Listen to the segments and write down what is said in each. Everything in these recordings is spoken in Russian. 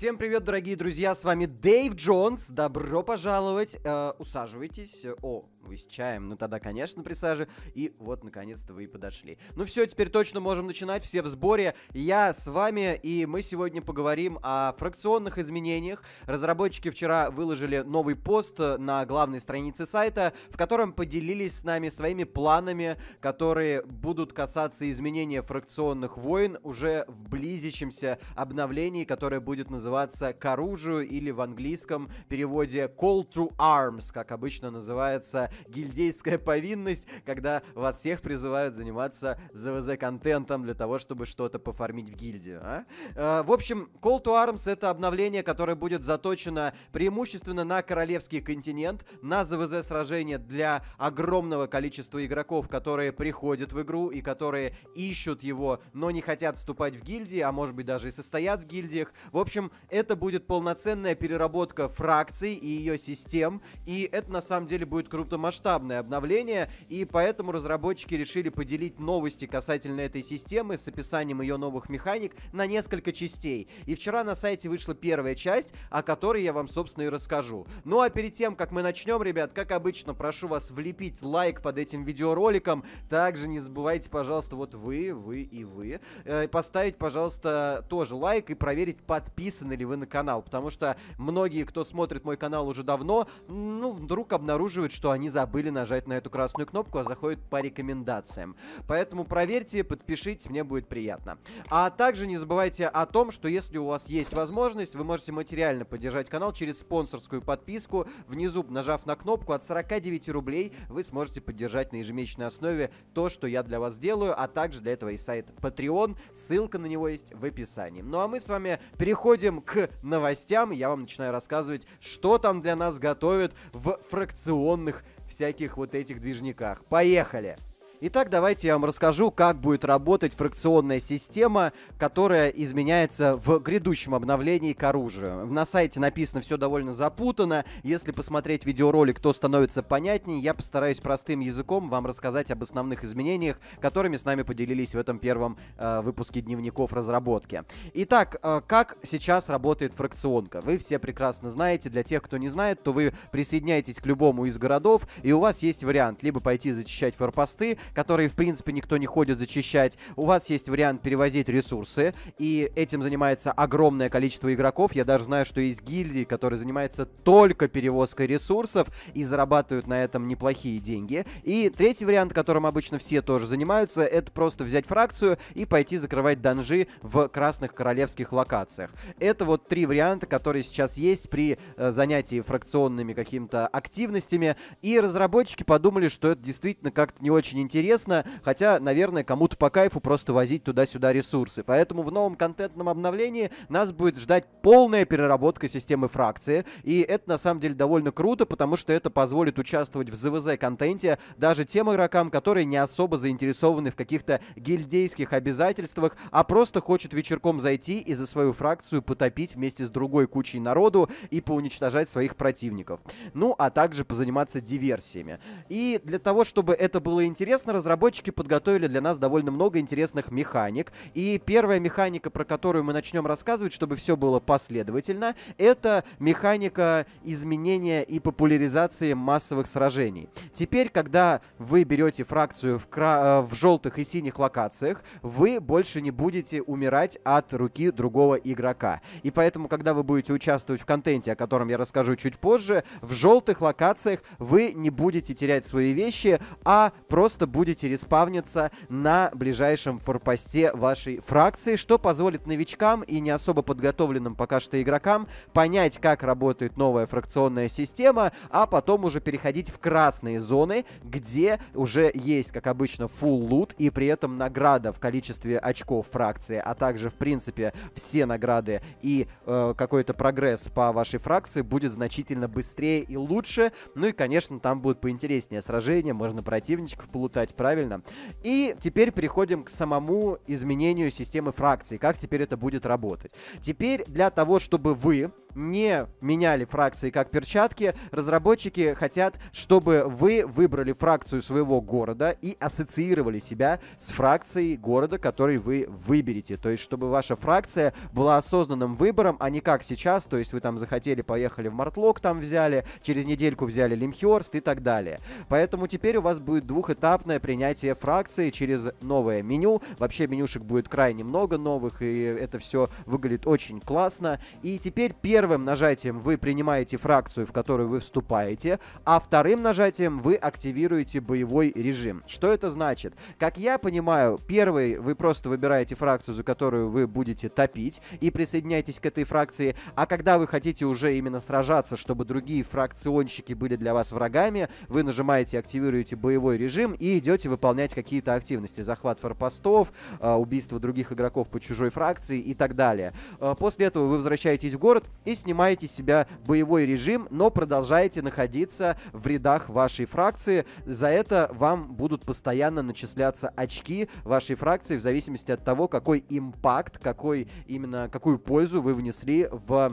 Всем привет, дорогие друзья, с вами Дэйв Джонс, добро пожаловать, э, усаживайтесь, о, вы с чаем, ну тогда, конечно, присаживайтесь. и вот, наконец-то вы и подошли. Ну все, теперь точно можем начинать, все в сборе, я с вами, и мы сегодня поговорим о фракционных изменениях. Разработчики вчера выложили новый пост э, на главной странице сайта, в котором поделились с нами своими планами, которые будут касаться изменения фракционных войн уже в близящемся обновлении, которое будет называться называться «К оружию» или в английском переводе «Call to Arms», как обычно называется гильдейская повинность, когда вас всех призывают заниматься ЗВЗ-контентом для того, чтобы что-то пофармить в гильдию. А? Э, в общем, Call to Arms — это обновление, которое будет заточено преимущественно на королевский континент, на ЗВЗ-сражения для огромного количества игроков, которые приходят в игру и которые ищут его, но не хотят вступать в гильдии, а может быть даже и состоят в гильдиях. В общем, это будет полноценная переработка фракций и ее систем, и это на самом деле будет крупномасштабное обновление, и поэтому разработчики решили поделить новости касательно этой системы с описанием ее новых механик на несколько частей. И вчера на сайте вышла первая часть, о которой я вам, собственно, и расскажу. Ну а перед тем, как мы начнем, ребят, как обычно, прошу вас влепить лайк под этим видеороликом. Также не забывайте, пожалуйста, вот вы, вы и вы, э, поставить, пожалуйста, тоже лайк и проверить, подписаны подписаны ли вы на канал, потому что многие, кто смотрит мой канал уже давно, ну, вдруг обнаруживают, что они забыли нажать на эту красную кнопку, а заходят по рекомендациям. Поэтому проверьте, подпишитесь, мне будет приятно. А также не забывайте о том, что если у вас есть возможность, вы можете материально поддержать канал через спонсорскую подписку. Внизу, нажав на кнопку от 49 рублей, вы сможете поддержать на ежемесячной основе то, что я для вас делаю, а также для этого и сайт Patreon. Ссылка на него есть в описании. Ну а мы с вами переходим к новостям. Я вам начинаю рассказывать, что там для нас готовят в фракционных всяких вот этих движниках. Поехали! Итак, давайте я вам расскажу, как будет работать фракционная система, которая изменяется в грядущем обновлении к оружию. На сайте написано все довольно запутанно. Если посмотреть видеоролик, то становится понятнее. Я постараюсь простым языком вам рассказать об основных изменениях, которыми с нами поделились в этом первом э, выпуске дневников разработки. Итак, э, как сейчас работает фракционка? Вы все прекрасно знаете. Для тех, кто не знает, то вы присоединяетесь к любому из городов, и у вас есть вариант либо пойти зачищать форпосты, которые, в принципе, никто не ходит зачищать. У вас есть вариант перевозить ресурсы, и этим занимается огромное количество игроков. Я даже знаю, что есть гильдии, которые занимаются только перевозкой ресурсов и зарабатывают на этом неплохие деньги. И третий вариант, которым обычно все тоже занимаются, это просто взять фракцию и пойти закрывать данжи в красных королевских локациях. Это вот три варианта, которые сейчас есть при э, занятии фракционными какими-то активностями. И разработчики подумали, что это действительно как-то не очень интересно интересно, хотя, наверное, кому-то по кайфу просто возить туда-сюда ресурсы. Поэтому в новом контентном обновлении нас будет ждать полная переработка системы фракции, и это на самом деле довольно круто, потому что это позволит участвовать в ЗВЗ-контенте даже тем игрокам, которые не особо заинтересованы в каких-то гильдейских обязательствах, а просто хочет вечерком зайти и за свою фракцию потопить вместе с другой кучей народу и поуничтожать своих противников. Ну, а также позаниматься диверсиями. И для того, чтобы это было интересно, Соответственно, разработчики подготовили для нас довольно много интересных механик. И первая механика, про которую мы начнем рассказывать, чтобы все было последовательно, это механика изменения и популяризации массовых сражений. Теперь, когда вы берете фракцию в, кра... Э, в желтых и синих локациях, вы больше не будете умирать от руки другого игрока. И поэтому, когда вы будете участвовать в контенте, о котором я расскажу чуть позже, в желтых локациях вы не будете терять свои вещи, а просто будете будете респавниться на ближайшем форпосте вашей фракции, что позволит новичкам и не особо подготовленным пока что игрокам понять, как работает новая фракционная система, а потом уже переходить в красные зоны, где уже есть, как обычно, full лут и при этом награда в количестве очков фракции, а также, в принципе, все награды и э, какой-то прогресс по вашей фракции будет значительно быстрее и лучше. Ну и, конечно, там будут поинтереснее сражения, можно противничков плутать, читать правильно. И теперь переходим к самому изменению системы фракций, как теперь это будет работать. Теперь для того, чтобы вы не меняли фракции как перчатки, разработчики хотят, чтобы вы выбрали фракцию своего города и ассоциировали себя с фракцией города, который вы выберете. То есть, чтобы ваша фракция была осознанным выбором, а не как сейчас, то есть вы там захотели, поехали в Мартлок, там взяли, через недельку взяли Лимхиорст и так далее. Поэтому теперь у вас будет двухэтапное принятие фракции через новое меню. Вообще менюшек будет крайне много новых, и это все выглядит очень классно. И теперь первый Первым нажатием вы принимаете фракцию, в которую вы вступаете, а вторым нажатием вы активируете боевой режим. Что это значит? Как я понимаю, первый вы просто выбираете фракцию, за которую вы будете топить, и присоединяетесь к этой фракции, а когда вы хотите уже именно сражаться, чтобы другие фракционщики были для вас врагами, вы нажимаете «Активируете боевой режим» и идете выполнять какие-то активности. Захват форпостов, э, убийство других игроков по чужой фракции и так далее. Э, после этого вы возвращаетесь в город и снимаете с себя боевой режим, но продолжаете находиться в рядах вашей фракции. За это вам будут постоянно начисляться очки вашей фракции в зависимости от того, какой импакт, какой именно, какую пользу вы внесли в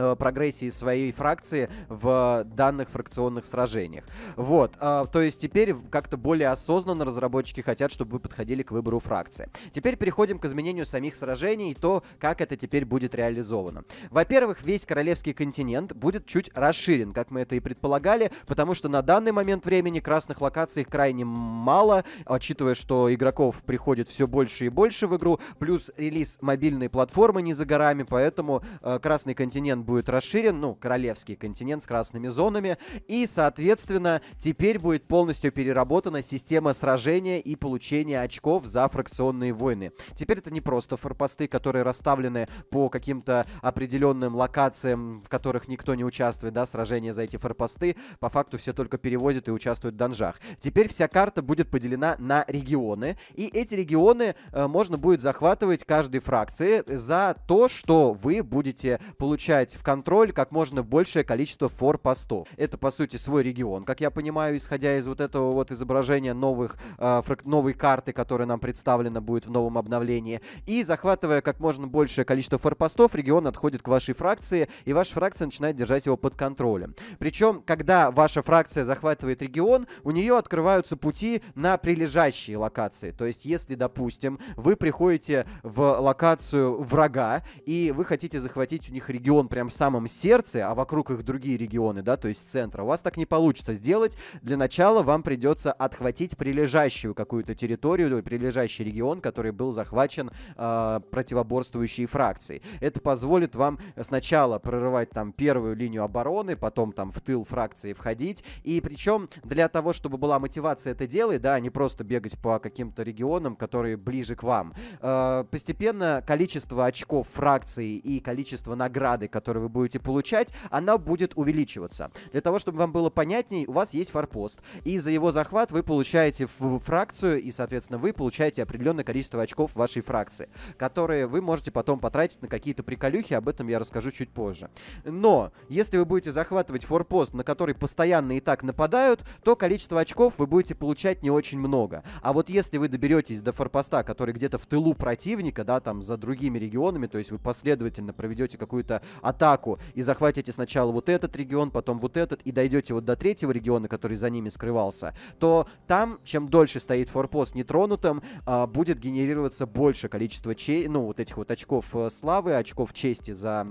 Э, прогрессии своей фракции в данных фракционных сражениях. Вот, э, то есть теперь как-то более осознанно разработчики хотят, чтобы вы подходили к выбору фракции. Теперь переходим к изменению самих сражений и то, как это теперь будет реализовано. Во-первых, весь королевский континент будет чуть расширен, как мы это и предполагали, потому что на данный момент времени красных локаций крайне мало, учитывая, что игроков приходит все больше и больше в игру, плюс релиз мобильной платформы не за горами, поэтому э, красный континент будет расширен, ну, королевский континент с красными зонами, и, соответственно, теперь будет полностью переработана система сражения и получения очков за фракционные войны. Теперь это не просто форпосты, которые расставлены по каким-то определенным локациям, в которых никто не участвует, да, сражения за эти форпосты, по факту все только перевозят и участвуют в данжах. Теперь вся карта будет поделена на регионы, и эти регионы э, можно будет захватывать каждой фракции за то, что вы будете получать в контроль как можно большее количество форпостов. Это, по сути, свой регион, как я понимаю, исходя из вот этого вот изображения новых, э, фрак... новой карты, которая нам представлена будет в новом обновлении. И захватывая как можно большее количество форпостов, регион отходит к вашей фракции, и ваша фракция начинает держать его под контролем. Причем, когда ваша фракция захватывает регион, у нее открываются пути на прилежащие локации. То есть, если, допустим, вы приходите в локацию врага, и вы хотите захватить у них регион прямо прям самом сердце, а вокруг их другие регионы, да, то есть центра, у вас так не получится сделать. Для начала вам придется отхватить прилежащую какую-то территорию, прилежащий регион, который был захвачен э, противоборствующей фракцией. Это позволит вам сначала прорывать там первую линию обороны, потом там в тыл фракции входить. И причем для того, чтобы была мотивация это делать, да, а не просто бегать по каким-то регионам, которые ближе к вам. Э, постепенно количество очков фракции и количество награды, которые которые вы будете получать, она будет увеличиваться. Для того, чтобы вам было понятней, у вас есть форпост, и за его захват вы получаете фракцию, и, соответственно, вы получаете определенное количество очков вашей фракции, которые вы можете потом потратить на какие-то приколюхи, об этом я расскажу чуть позже. Но, если вы будете захватывать форпост, на который постоянно и так нападают, то количество очков вы будете получать не очень много. А вот если вы доберетесь до форпоста, который где-то в тылу противника, да, там за другими регионами, то есть вы последовательно проведете какую-то атаку, атаку и захватите сначала вот этот регион, потом вот этот, и дойдете вот до третьего региона, который за ними скрывался, то там, чем дольше стоит форпост нетронутым, э, будет генерироваться больше количество, чей, ну, вот этих вот очков э, славы, очков чести за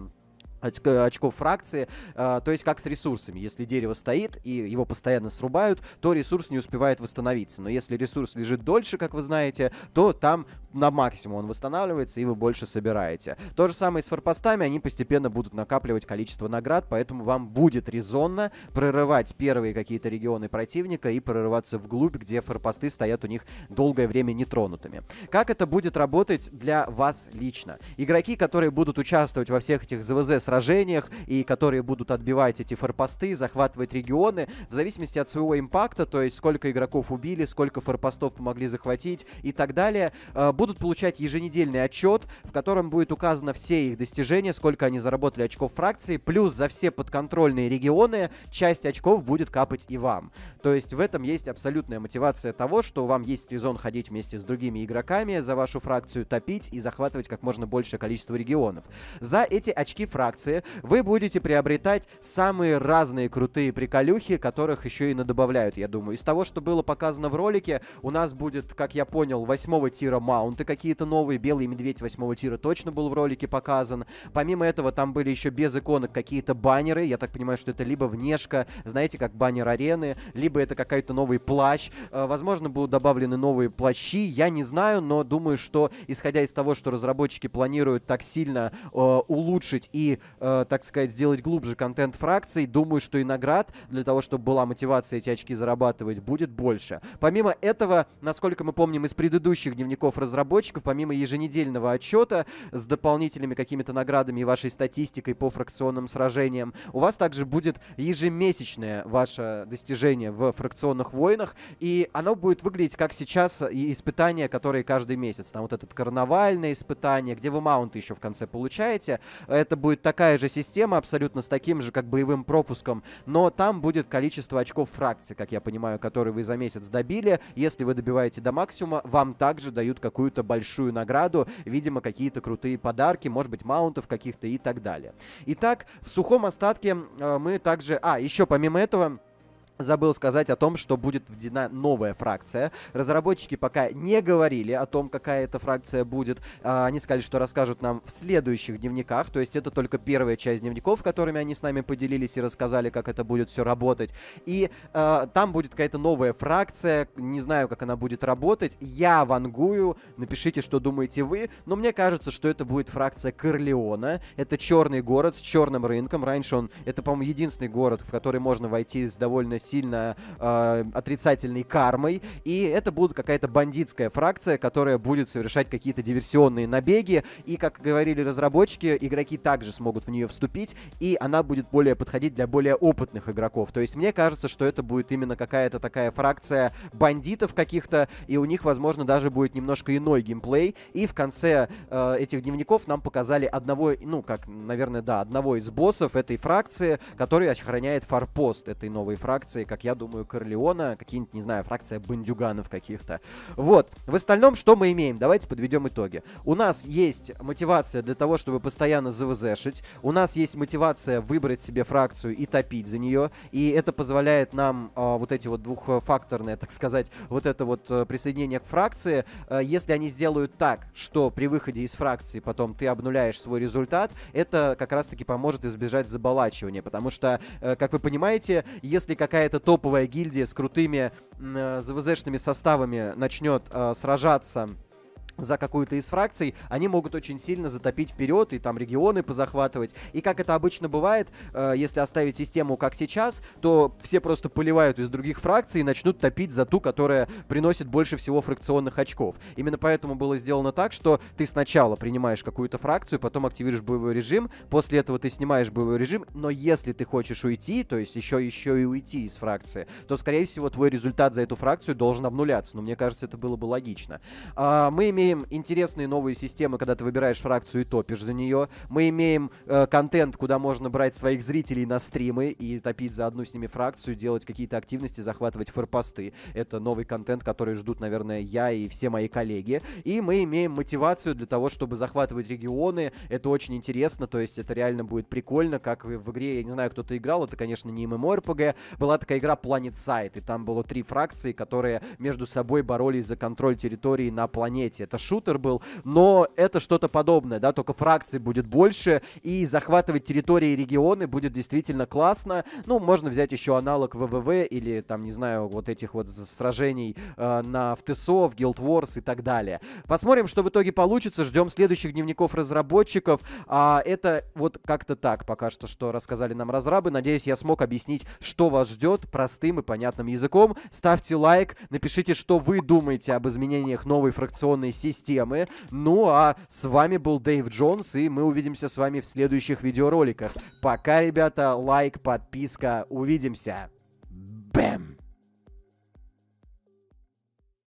очков фракции, э, то есть как с ресурсами. Если дерево стоит и его постоянно срубают, то ресурс не успевает восстановиться. Но если ресурс лежит дольше, как вы знаете, то там на максимум он восстанавливается и вы больше собираете. То же самое с форпостами, они постепенно будут накапливать количество наград, поэтому вам будет резонно прорывать первые какие-то регионы противника и прорываться вглубь, где форпосты стоят у них долгое время нетронутыми. Как это будет работать для вас лично? Игроки, которые будут участвовать во всех этих ЗВЗ сражениях, сражениях, и которые будут отбивать эти форпосты, захватывать регионы, в зависимости от своего импакта, то есть сколько игроков убили, сколько форпостов помогли захватить и так далее, э, будут получать еженедельный отчет, в котором будет указано все их достижения, сколько они заработали очков фракции, плюс за все подконтрольные регионы часть очков будет капать и вам. То есть в этом есть абсолютная мотивация того, что вам есть резон ходить вместе с другими игроками, за вашу фракцию топить и захватывать как можно большее количество регионов. За эти очки фракции акции вы будете приобретать самые разные крутые приколюхи, которых еще и надобавляют, я думаю. Из того, что было показано в ролике, у нас будет, как я понял, восьмого тира маунты какие-то новые. Белый медведь восьмого тира точно был в ролике показан. Помимо этого, там были еще без иконок какие-то баннеры. Я так понимаю, что это либо внешка, знаете, как баннер арены, либо это какая то новый плащ. Э, возможно, будут добавлены новые плащи, я не знаю, но думаю, что исходя из того, что разработчики планируют так сильно э, улучшить и Э, так сказать, сделать глубже контент фракций. Думаю, что и наград для того, чтобы была мотивация эти очки зарабатывать, будет больше. Помимо этого, насколько мы помним из предыдущих дневников разработчиков, помимо еженедельного отчета с дополнительными какими-то наградами и вашей статистикой по фракционным сражениям, у вас также будет ежемесячное ваше достижение в фракционных войнах, и оно будет выглядеть как сейчас и испытания, которые каждый месяц. Там вот этот карнавальное испытание, где вы маунты еще в конце получаете. Это будет так такая же система, абсолютно с таким же, как боевым пропуском, но там будет количество очков фракции, как я понимаю, которые вы за месяц добили. Если вы добиваете до максимума, вам также дают какую-то большую награду, видимо, какие-то крутые подарки, может быть, маунтов каких-то и так далее. Итак, в сухом остатке э, мы также... А, еще помимо этого... Забыл сказать о том, что будет введена новая фракция. Разработчики пока не говорили о том, какая эта фракция будет. А, они сказали, что расскажут нам в следующих дневниках. То есть это только первая часть дневников, которыми они с нами поделились и рассказали, как это будет все работать. И э, там будет какая-то новая фракция. Не знаю, как она будет работать. Я вангую. Напишите, что думаете вы. Но мне кажется, что это будет фракция Корлеона. Это черный город с черным рынком. Раньше он... Это, по-моему, единственный город, в который можно войти с довольно сильно э, отрицательной кармой, и это будет какая-то бандитская фракция, которая будет совершать какие-то диверсионные набеги, и, как говорили разработчики, игроки также смогут в нее вступить, и она будет более подходить для более опытных игроков. То есть мне кажется, что это будет именно какая-то такая фракция бандитов каких-то, и у них, возможно, даже будет немножко иной геймплей, и в конце э, этих дневников нам показали одного, ну, как, наверное, да, одного из боссов этой фракции, который охраняет форпост этой новой фракции, фракции, как я думаю, Корлеона, какие-нибудь, не знаю, фракция бандюганов каких-то. Вот. В остальном, что мы имеем? Давайте подведем итоги. У нас есть мотивация для того, чтобы постоянно завзешить. У нас есть мотивация выбрать себе фракцию и топить за нее. И это позволяет нам э, вот эти вот двухфакторные, так сказать, вот это вот э, присоединение к фракции. Э, если они сделают так, что при выходе из фракции потом ты обнуляешь свой результат, это как раз-таки поможет избежать заболачивания. Потому что, э, как вы понимаете, если какая какая-то топовая гильдия с крутыми э, ЗВЗшными составами начнет э, сражаться за какую-то из фракций, они могут очень сильно затопить вперед и там регионы позахватывать. И как это обычно бывает, э, если оставить систему как сейчас, то все просто поливают из других фракций и начнут топить за ту, которая приносит больше всего фракционных очков. Именно поэтому было сделано так, что ты сначала принимаешь какую-то фракцию, потом активируешь боевой режим, после этого ты снимаешь боевой режим, но если ты хочешь уйти, то есть еще, еще и уйти из фракции, то, скорее всего, твой результат за эту фракцию должен обнуляться. Но мне кажется, это было бы логично. А, мы имеем имеем интересные новые системы, когда ты выбираешь фракцию и топишь за нее. Мы имеем э, контент, куда можно брать своих зрителей на стримы и топить за одну с ними фракцию, делать какие-то активности, захватывать форпосты. Это новый контент, который ждут, наверное, я и все мои коллеги. И мы имеем мотивацию для того, чтобы захватывать регионы. Это очень интересно, то есть это реально будет прикольно, как в игре, я не знаю, кто-то играл, это, конечно, не MMORPG, была такая игра Planet Side, и там было три фракции, которые между собой боролись за контроль территории на планете. Это это шутер был, но это что-то подобное, да, только фракций будет больше, и захватывать территории и регионы будет действительно классно. Ну, можно взять еще аналог ВВВ или, там, не знаю, вот этих вот сражений э, на в ТСО, в Guild Wars и так далее. Посмотрим, что в итоге получится, ждем следующих дневников разработчиков, а это вот как-то так пока что, что рассказали нам разрабы. Надеюсь, я смог объяснить, что вас ждет простым и понятным языком. Ставьте лайк, напишите, что вы думаете об изменениях новой фракционной сети, системы. Ну а с вами был Дэйв Джонс, и мы увидимся с вами в следующих видеороликах. Пока, ребята, лайк, подписка, увидимся!